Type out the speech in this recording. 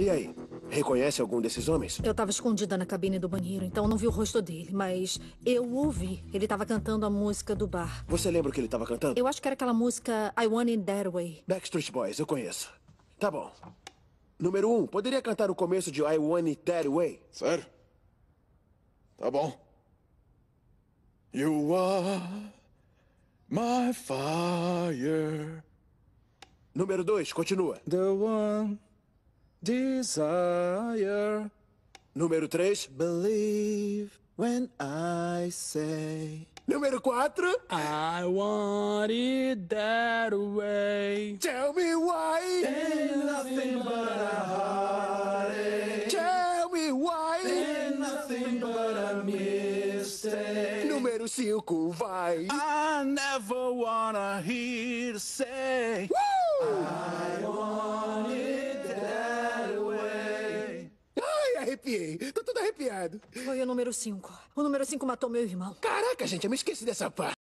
E aí? Reconhece algum desses homens? Eu estava escondida na cabine do banheiro, então não vi o rosto dele, mas eu ouvi. Ele estava cantando a música do bar. Você lembra o que ele estava cantando? Eu acho que era aquela música I Want It That Way. Backstreet Boys, eu conheço. Tá bom. Número um, poderia cantar o começo de I Want It That Way? Sério? Tá bom. You are my fire. Número dois, continua. The one. Desire. Número 3. Believe when I say. Número 4. I want it that way. Tell me why. Ain't nothing but a heartache. Tell me why. Ain't nothing but a mistake. Número 5. Vai. I never wanna hear say. Woo! I arrepiei. Tô todo arrepiado. Foi o número 5. O número 5 matou meu irmão. Caraca, gente, eu me esqueci dessa parte.